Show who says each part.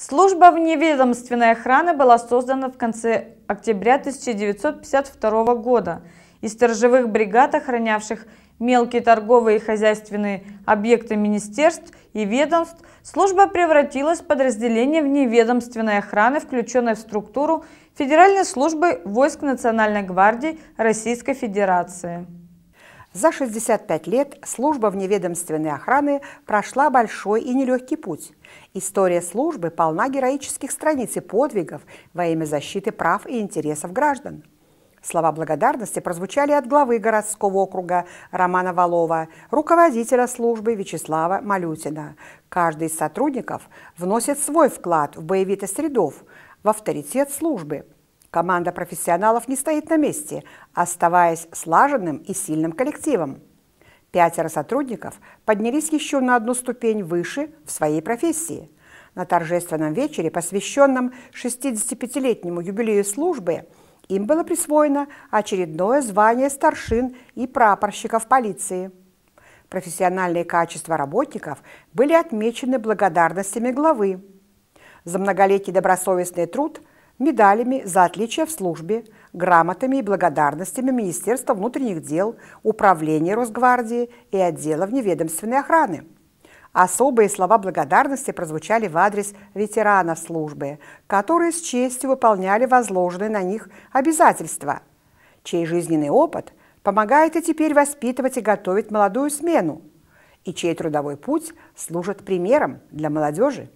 Speaker 1: Служба вневедомственной охраны была создана в конце октября 1952 года из сторожевых бригад, охранявших мелкие торговые и хозяйственные объекты министерств и ведомств, служба превратилась в подразделение вневедомственной охраны, включенной в структуру Федеральной службы войск Национальной гвардии Российской Федерации. За 65 лет служба
Speaker 2: в неведомственной охраны прошла большой и нелегкий путь. История службы полна героических страниц и подвигов во имя защиты прав и интересов граждан. Слова благодарности прозвучали от главы городского округа Романа Валова, руководителя службы Вячеслава Малютина. Каждый из сотрудников вносит свой вклад в боевитость рядов, в авторитет службы – Команда профессионалов не стоит на месте, оставаясь слаженным и сильным коллективом. Пятеро сотрудников поднялись еще на одну ступень выше в своей профессии. На торжественном вечере, посвященном 65-летнему юбилею службы, им было присвоено очередное звание старшин и прапорщиков полиции. Профессиональные качества работников были отмечены благодарностями главы. За многолетний добросовестный труд – медалями за отличие в службе, грамотами и благодарностями Министерства внутренних дел, Управления Росгвардии и отдела вневедомственной охраны. Особые слова благодарности прозвучали в адрес ветеранов службы, которые с честью выполняли возложенные на них обязательства, чей жизненный опыт помогает и теперь воспитывать и готовить молодую смену, и чей трудовой путь служит примером для молодежи.